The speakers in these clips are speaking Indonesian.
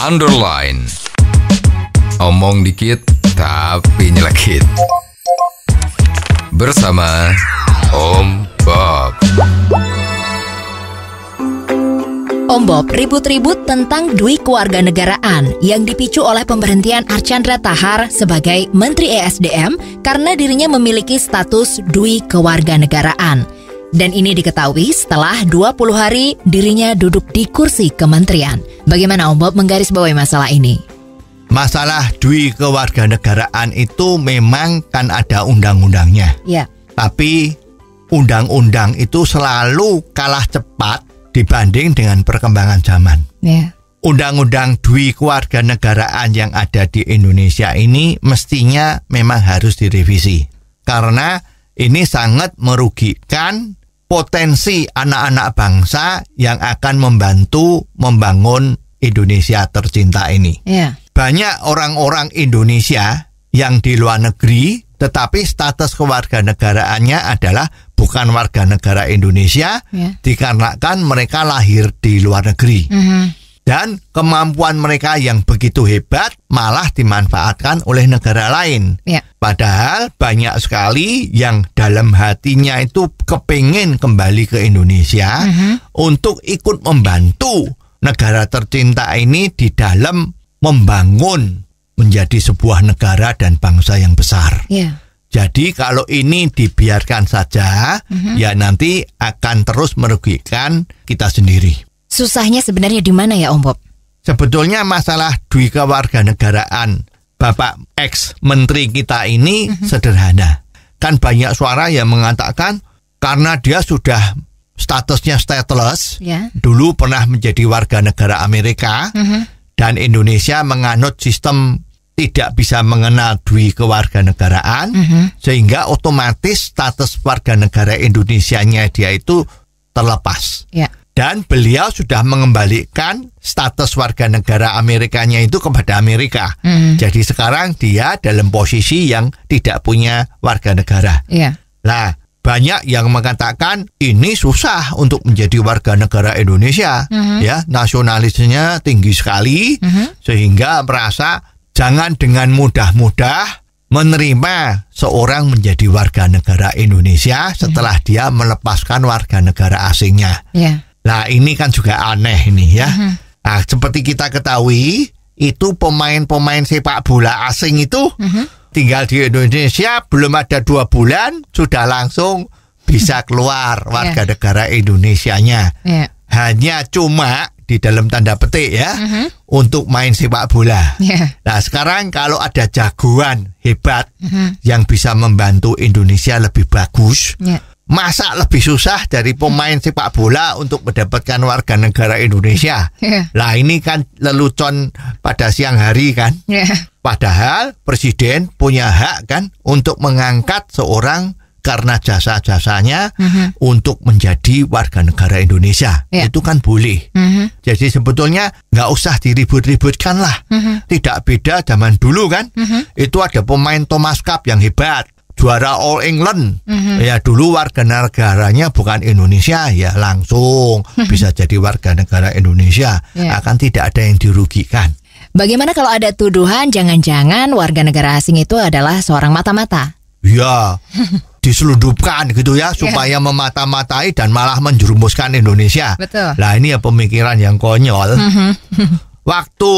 underline. Omong dikit tapi nyelekit. Bersama Om Bob. Om Bob, ribut-ribut tentang dui kewarganegaraan yang dipicu oleh pemberhentian Archandra Tahar sebagai Menteri ESDM karena dirinya memiliki status dui kewarganegaraan. negaraan. Dan ini diketahui setelah 20 hari dirinya duduk di kursi kementerian. Bagaimana Om Bob menggarisbawahi masalah ini? Masalah dui kewarganegaraan itu memang kan ada undang-undangnya. Ya. Tapi undang-undang itu selalu kalah cepat dibanding dengan perkembangan zaman. Ya. Undang-undang dui kewarganegaraan yang ada di Indonesia ini mestinya memang harus direvisi. Karena ini sangat merugikan potensi anak-anak bangsa yang akan membantu membangun Indonesia tercinta ini. Yeah. Banyak orang-orang Indonesia yang di luar negeri, tetapi status kewarganegaraannya adalah bukan warga negara Indonesia, yeah. dikarenakan mereka lahir di luar negeri. Mm -hmm dan kemampuan mereka yang begitu hebat malah dimanfaatkan oleh negara lain. Ya. Padahal banyak sekali yang dalam hatinya itu kepingin kembali ke Indonesia uh mhm. -huh. untuk ikut membantu negara tercinta ini di dalam membangun menjadi sebuah negara dan bangsa yang besar. Ya. Jadi kalau ini dibiarkan saja, uh mhm. -huh. ya nanti akan terus merugikan kita sendiri. Susahnya sebenarnya di mana ya Om Bob? Sebetulnya masalah dui negaraan Bapak ex menteri kita ini mm -hmm. sederhana. Kan banyak suara yang mengatakan karena dia sudah statusnya stateless, yeah. dulu pernah menjadi warga negara Amerika mm -hmm. dan Indonesia menganut sistem tidak bisa mengenal duit kewarganegaraan mm -hmm. sehingga otomatis status warga negara Indonesia-nya dia itu terlepas. Yeah dan beliau sudah mengembalikan status warga negara Amerikanya itu kepada Amerika. Mm. Jadi sekarang dia dalam posisi yang tidak punya warga negara. Yeah. Iya. Nah, banyak yang mengatakan ini susah untuk menjadi warga negara Indonesia, mm-hmm. ya nasionalisnya tinggi sekali mm-hmm. sehingga merasa jangan dengan mudah-mudah menerima seorang menjadi warga negara Indonesia setelah mm-hmm. dia melepaskan warga negara asingnya. Yeah. Nah ini kan juga aneh ini ya. Mm -hmm. Nah seperti kita ketahui itu pemain-pemain sepak bola asing itu mm -hmm. tinggal di Indonesia belum ada dua bulan sudah langsung bisa mm-hmm. keluar warga yeah. negara Indonesia-nya. Yeah. Hanya cuma di dalam tanda petik ya mm -hmm. untuk main sepak bola. Yeah. Nah sekarang kalau ada jagoan hebat mm -hmm. yang bisa membantu Indonesia lebih bagus, yeah masa lebih susah dari pemain sepak bola untuk mendapatkan warga negara Indonesia. Yeah. Lah ini kan lelucon pada siang hari kan. Yeah. Padahal presiden punya hak kan untuk mengangkat seorang karena jasa-jasanya mm -hmm. untuk menjadi warga negara Indonesia. Yeah. Itu kan boleh. Mm -hmm. Jadi sebetulnya nggak usah diribut-ributkan lah. Mm -hmm. Tidak beda zaman dulu kan. Mm -hmm. Itu ada pemain Thomas Cup yang hebat juara All England. Mm-hmm. Ya dulu warga negaranya bukan Indonesia ya langsung mm-hmm. bisa jadi warga negara Indonesia yeah. akan tidak ada yang dirugikan. Bagaimana kalau ada tuduhan jangan-jangan warga negara asing itu adalah seorang mata-mata? Ya. diseludupkan gitu ya supaya memata-matai dan malah menjerumuskan Indonesia. Betul. Nah, ini ya pemikiran yang konyol. Mm-hmm. Waktu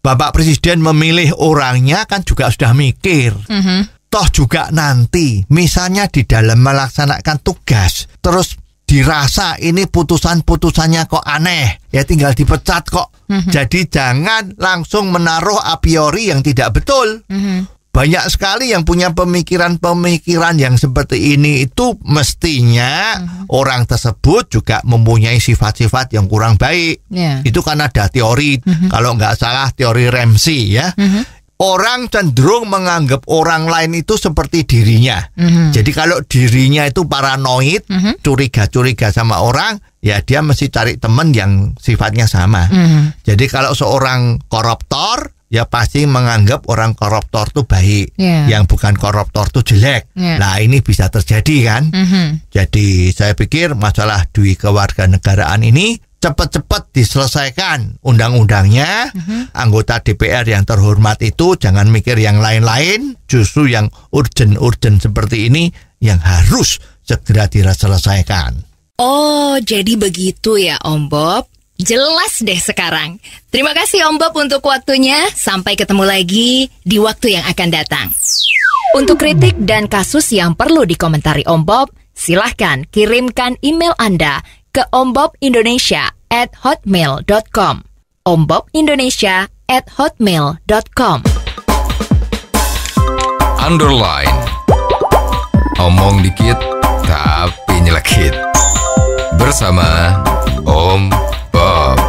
Bapak Presiden memilih orangnya kan juga sudah mikir. Mm-hmm toh juga nanti misalnya di dalam melaksanakan tugas terus dirasa ini putusan-putusannya kok aneh ya tinggal dipecat kok mm-hmm. jadi jangan langsung menaruh a priori yang tidak betul mm-hmm. banyak sekali yang punya pemikiran-pemikiran yang seperti ini itu mestinya mm-hmm. orang tersebut juga mempunyai sifat-sifat yang kurang baik yeah. itu kan ada teori mm-hmm. kalau nggak salah teori Ramsey ya mm-hmm orang cenderung menganggap orang lain itu seperti dirinya. Mm-hmm. Jadi kalau dirinya itu paranoid, mm-hmm. curiga-curiga sama orang, ya dia mesti cari teman yang sifatnya sama. Mm-hmm. Jadi kalau seorang koruptor, ya pasti menganggap orang koruptor itu baik, yeah. yang bukan koruptor itu jelek. Yeah. Ya. Nah ini bisa terjadi kan. Mm-hmm. Jadi saya pikir masalah duit kewarganegaraan ini cepat-cepat diselesaikan undang-undangnya Mm-hmm. anggota DPR yang terhormat itu jangan mikir yang lain-lain justru yang urgent-urgent seperti ini yang harus segera diselesaikan oh jadi begitu ya Om Bob jelas deh sekarang terima kasih Om Bob untuk waktunya sampai ketemu lagi di waktu yang akan datang untuk kritik dan kasus yang perlu dikomentari Om Bob silahkan kirimkan email Anda ke ombobindonesia at hotmail.com ombobindonesia at hotmail.com Underline Omong dikit tapi nyelekit Bersama Om Bob